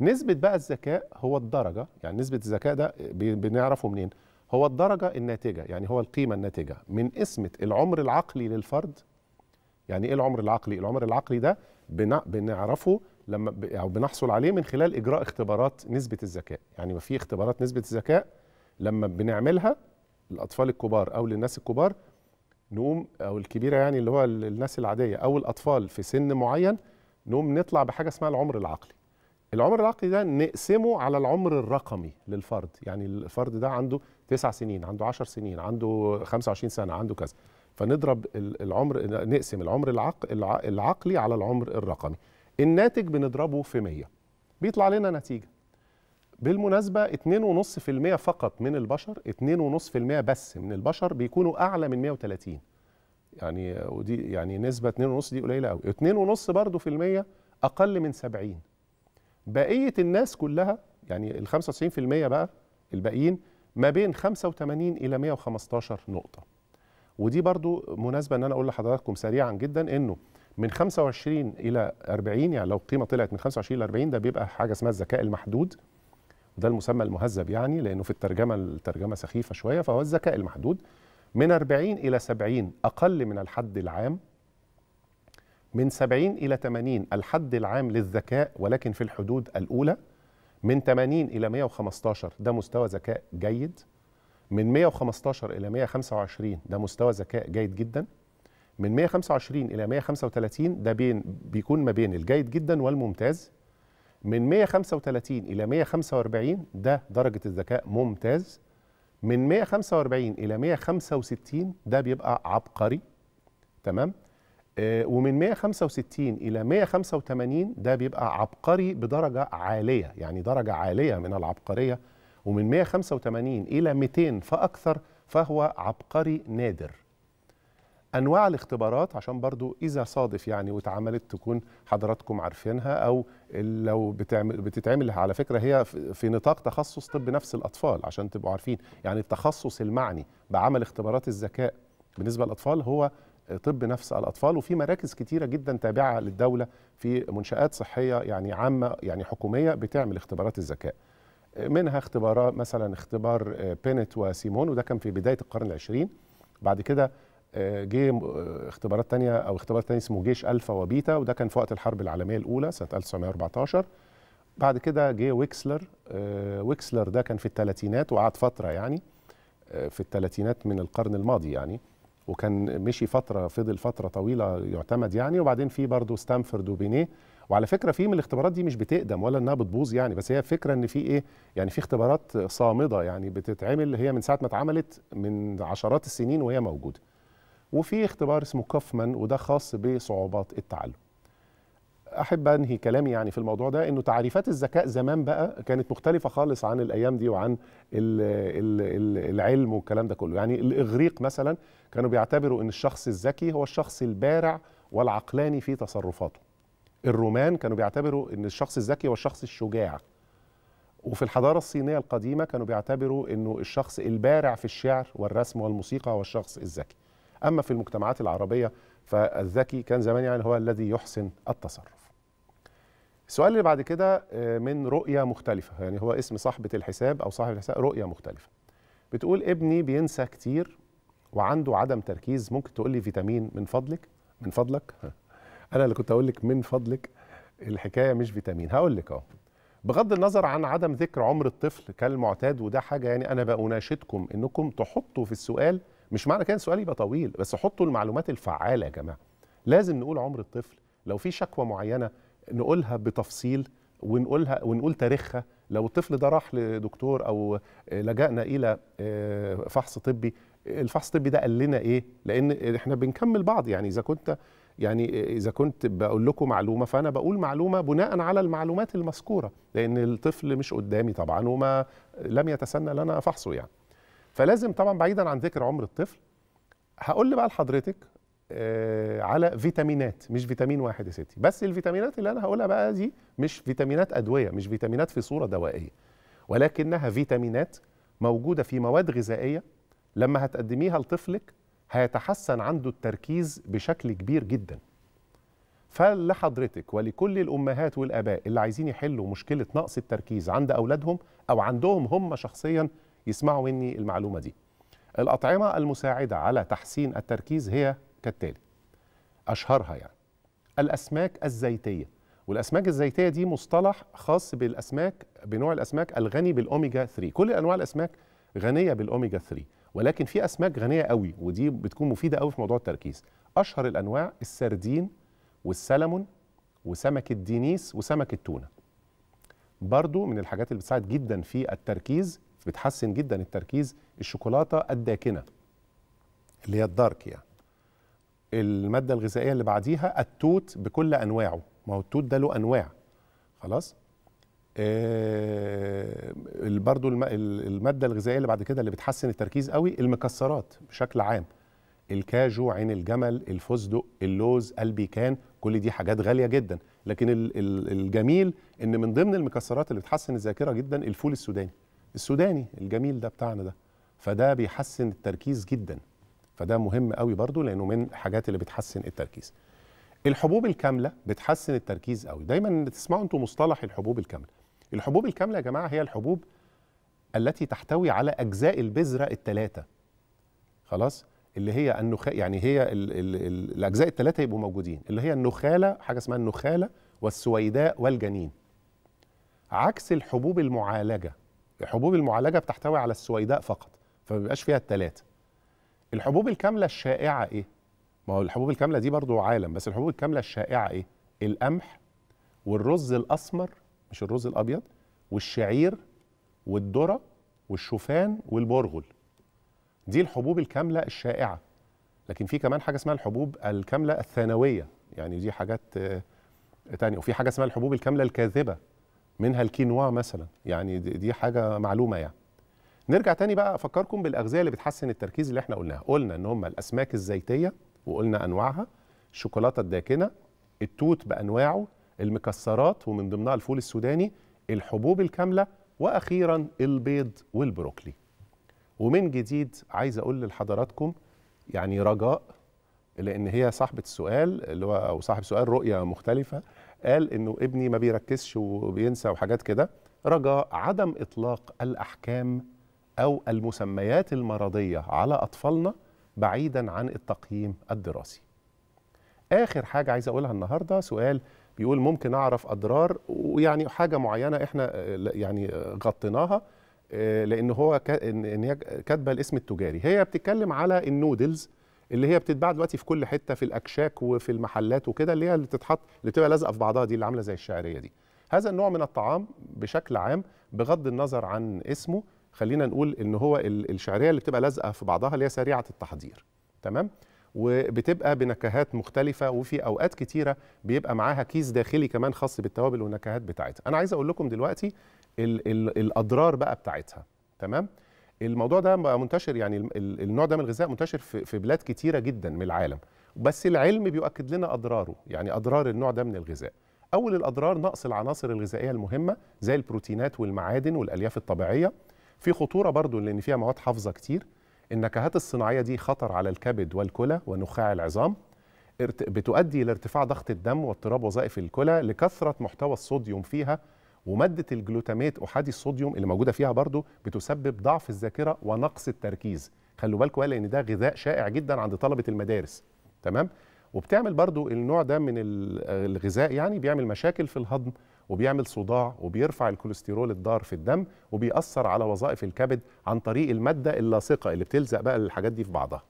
نسبه بقى الذكاء هو الدرجه يعني نسبه الذكاء ده بنعرفه منين؟ هو الدرجه الناتجه يعني هو القيمه الناتجه من قسمه العمر العقلي للفرد يعني ايه العمر العقلي؟ العمر العقلي ده بنعرفه لما او بنحصل عليه من خلال اجراء اختبارات نسبه الذكاء، يعني في اختبارات نسبه الذكاء لما بنعملها الاطفال الكبار او للناس الكبار نقوم او الكبيره يعني اللي هو الناس العاديه او الاطفال في سن معين نقوم نطلع بحاجه اسمها العمر العقلي العمر العقلي ده نقسمه على العمر الرقمي للفرد يعني الفرد ده عنده 9 سنين عنده 10 سنين عنده 25 سنه عنده كذا فنضرب العمر نقسم العمر العقلي على العمر الرقمي الناتج بنضربه في 100 بيطلع لنا نتيجه بالمناسبة 2.5% فقط من البشر 2.5% بس من البشر بيكونوا أعلى من 130 يعني ودي يعني نسبة 2.5 دي قليلة قوي 2.5 برضه في المية أقل من 70 بقية الناس كلها يعني ال 95% بقى الباقيين ما بين 85 إلى 115 نقطة ودي برضه مناسبة أن أنا أقول لحضراتكم سريعا جدا أنه من 25 إلى 40 يعني لو القيمة طلعت من 25 إلى 40 ده بيبقى حاجة اسمها الذكاء المحدود ده المسمى المهذب يعني لانه في الترجمه الترجمه سخيفه شويه فهو الذكاء المحدود من 40 الى 70 اقل من الحد العام من 70 الى 80 الحد العام للذكاء ولكن في الحدود الاولى من 80 الى 115 ده مستوى ذكاء جيد من 115 الى 125 ده مستوى ذكاء جيد جدا من 125 الى 135 ده بين بيكون ما بين الجيد جدا والممتاز من 135 إلى 145 ده درجة الذكاء ممتاز من 145 إلى 165 ده بيبقى عبقري تمام آه، ومن 165 إلى 185 ده بيبقى عبقري بدرجة عالية يعني درجة عالية من العبقرية ومن 185 إلى 200 فأكثر فهو عبقري نادر انواع الاختبارات عشان برضو اذا صادف يعني واتعملت تكون حضراتكم عارفينها او لو بتعمل بتتعمل على فكره هي في نطاق تخصص طب نفس الاطفال عشان تبقوا عارفين يعني التخصص المعني بعمل اختبارات الذكاء بالنسبه للاطفال هو طب نفس الاطفال وفي مراكز كتيره جدا تابعه للدوله في منشات صحيه يعني عامه يعني حكوميه بتعمل اختبارات الذكاء منها اختبارات مثلا اختبار آه، بينت وسيمون وده كان في بدايه القرن العشرين بعد كده جه آه، اختبارات تانية او اختبار تاني اسمه جيش الفا وبيتا وده كان في وقت الحرب العالميه الاولى سنه 1914 بعد كده جه ويكسلر آه، ويكسلر ده كان في الثلاثينات وقعد فتره يعني آه، في الثلاثينات من القرن الماضي يعني وكان مشي فتره فضل فتره طويله يعتمد يعني وبعدين في برضه ستانفورد وبينيه وعلى فكره في من الاختبارات دي مش بتقدم ولا انها بتبوظ يعني بس هي فكره ان في ايه يعني في اختبارات صامده يعني بتتعمل هي من ساعه ما اتعملت من عشرات السنين وهي موجوده وفي اختبار اسمه كوفمان وده خاص بصعوبات التعلم احب انهي كلامي يعني في الموضوع ده انه تعريفات الذكاء زمان بقى كانت مختلفه خالص عن الايام دي وعن الـ الـ العلم والكلام ده كله يعني الاغريق مثلا كانوا بيعتبروا ان الشخص الذكي هو الشخص البارع والعقلاني في تصرفاته الرومان كانوا بيعتبروا ان الشخص الذكي هو الشخص الشجاع وفي الحضاره الصينيه القديمه كانوا بيعتبروا انه الشخص البارع في الشعر والرسم والموسيقى هو الشخص الذكي أما في المجتمعات العربية فالذكي كان زمان يعني هو الذي يحسن التصرف السؤال اللي بعد كده آه، من رؤية مختلفة يعني هو اسم صاحبة الحساب أو صاحب الحساب رؤية مختلفة بتقول ابني بينسى كتير وعنده عدم تركيز ممكن تقول لي فيتامين من فضلك من فضلك انا اللي كنت اقول لك من فضلك الحكايه مش فيتامين هقول لك اهو بغض النظر عن عدم ذكر عمر الطفل كالمعتاد وده حاجه يعني انا بأناشدكم انكم تحطوا في السؤال مش معنى كده السؤال يبقى طويل بس حطوا المعلومات الفعاله يا جماعه لازم نقول عمر الطفل لو في شكوى معينه نقولها بتفصيل ونقولها ونقول تاريخها لو الطفل ده راح لدكتور او لجأنا الى آه، فحص طبي الفحص الطبي ده قال لنا ايه لان احنا بنكمل بعض يعني اذا كنت يعني اذا كنت بقول لكم معلومه فانا بقول معلومه بناء على المعلومات المذكوره لان الطفل مش قدامي طبعا وما لم يتسنى لنا فحصه يعني فلازم طبعا بعيدا عن ذكر عمر الطفل هقول بقى لحضرتك آه، على فيتامينات مش فيتامين واحد يا ستي بس الفيتامينات اللي انا هقولها بقى دي مش فيتامينات ادويه مش فيتامينات في صوره دوائيه ولكنها فيتامينات موجوده في مواد غذائيه لما هتقدميها لطفلك هيتحسن عنده التركيز بشكل كبير جدا فلحضرتك ولكل الامهات والاباء اللي عايزين يحلوا مشكله نقص التركيز عند اولادهم او عندهم هم شخصيا يسمعوا مني المعلومه دي الاطعمه المساعده على تحسين التركيز هي كالتالي اشهرها يعني الاسماك الزيتيه والاسماك الزيتيه دي مصطلح خاص بالاسماك بنوع الاسماك الغني بالاوميجا 3 كل انواع الاسماك غنيه بالاوميجا 3 ولكن في اسماك غنيه قوي ودي بتكون مفيده قوي في موضوع التركيز اشهر الانواع السردين والسلمون وسمك الدينيس وسمك التونه برضو من الحاجات اللي بتساعد جدا في التركيز بتحسن جدا التركيز الشوكولاته الداكنه اللي هي الدارك يعني الماده الغذائيه اللي بعديها التوت بكل انواعه ما هو التوت ده له انواع خلاص آه برضو الماده الغذائيه اللي بعد كده اللي بتحسن التركيز قوي المكسرات بشكل عام الكاجو عين الجمل الفستق اللوز البيكان كل دي حاجات غاليه جدا لكن الجميل ان من ضمن المكسرات اللي بتحسن الذاكره جدا الفول السوداني السوداني الجميل ده بتاعنا ده فده بيحسن التركيز جدا فده مهم قوي برضو لانه من الحاجات اللي بتحسن التركيز الحبوب الكامله بتحسن التركيز قوي دايما تسمعوا انتم مصطلح الحبوب الكامله الحبوب الكامله يا جماعه هي الحبوب التي تحتوي على اجزاء البذره الثلاثه خلاص اللي هي النخ يعني هي ال ال ال الاجزاء الثلاثه يبقوا موجودين اللي هي النخاله حاجه اسمها النخاله والسويداء والجنين عكس الحبوب المعالجه الحبوب المعالجه بتحتوي على السويداء فقط فما بيبقاش فيها الثلاثه الحبوب الكامله الشائعه ايه ما هو الحبوب الكامله دي برضو عالم بس الحبوب الكامله الشائعه ايه القمح والرز الاسمر مش الرز الابيض والشعير والذره والشوفان والبرغل دي الحبوب الكامله الشائعه لكن في كمان حاجه اسمها الحبوب الكامله الثانويه يعني دي حاجات آه، تانية وفي حاجه اسمها الحبوب الكامله الكاذبه منها الكينوا مثلا يعني دي حاجه معلومه يعني نرجع تاني بقى افكركم بالاغذيه اللي بتحسن التركيز اللي احنا قلناها قلنا ان هم الاسماك الزيتيه وقلنا انواعها الشوكولاته الداكنه التوت بانواعه المكسرات ومن ضمنها الفول السوداني الحبوب الكامله واخيرا البيض والبروكلي ومن جديد عايز اقول لحضراتكم يعني رجاء لان هي صاحبه السؤال اللي هو او صاحب سؤال رؤيه مختلفه قال انه ابني ما بيركزش وبينسى وحاجات كده رجا عدم اطلاق الاحكام او المسميات المرضيه على اطفالنا بعيدا عن التقييم الدراسي اخر حاجه عايز اقولها النهارده سؤال بيقول ممكن اعرف اضرار ويعني حاجه معينه احنا آه، يعني آه، غطيناها آه، لان هو ان هي كاتبه الاسم التجاري هي بتتكلم على النودلز اللي هي بتتباع دلوقتي في كل حته في الاكشاك وفي المحلات وكده اللي هي اللي بتتحط اللي بتبقى لازقه في بعضها دي اللي عامله زي الشعريه دي هذا النوع من الطعام بشكل عام بغض النظر عن اسمه خلينا نقول ان هو الشعريه اللي بتبقى لازقه في بعضها اللي هي سريعه التحضير تمام وبتبقى بنكهات مختلفة وفي أوقات كتيرة بيبقى معاها كيس داخلي كمان خاص بالتوابل والنكهات بتاعتها أنا عايز أقول لكم دلوقتي الـ الـ الأضرار بقى بتاعتها تمام الموضوع ده بقى منتشر يعني النوع ده من الغذاء منتشر في بلاد كتيره جدا من العالم بس العلم بيؤكد لنا اضراره يعني اضرار النوع ده من الغذاء اول الاضرار نقص العناصر الغذائيه المهمه زي البروتينات والمعادن والالياف الطبيعيه في خطوره برضو لان فيها مواد حافظه كتير النكهات الصناعيه دي خطر على الكبد والكلى ونخاع العظام بتؤدي لارتفاع ضغط الدم واضطراب وظائف الكلى لكثره محتوى الصوديوم فيها وماده الجلوتامات احادي الصوديوم اللي موجوده فيها برضو بتسبب ضعف الذاكره ونقص التركيز خلوا بالكم بقى لان ده غذاء شائع جدا عند طلبه المدارس تمام وبتعمل برضو النوع ده من الغذاء يعني بيعمل مشاكل في الهضم وبيعمل صداع وبيرفع الكوليسترول الضار في الدم وبيأثر على وظائف الكبد عن طريق المادة اللاصقة اللي بتلزق بقى الحاجات دي في بعضها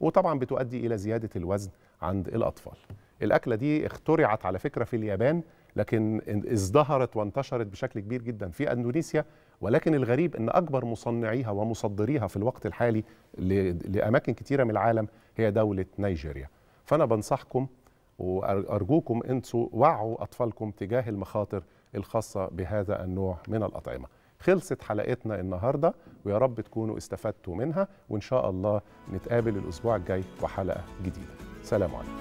وطبعا بتؤدي إلى زيادة الوزن عند الأطفال الأكلة دي اخترعت على فكرة في اليابان لكن ازدهرت وانتشرت بشكل كبير جدا في اندونيسيا ولكن الغريب ان اكبر مصنعيها ومصدريها في الوقت الحالي لاماكن كثيره من العالم هي دوله نيجيريا فانا بنصحكم وارجوكم انتوا وعوا اطفالكم تجاه المخاطر الخاصه بهذا النوع من الاطعمه خلصت حلقتنا النهارده ويا رب تكونوا استفدتوا منها وان شاء الله نتقابل الاسبوع الجاي وحلقه جديده سلام عليكم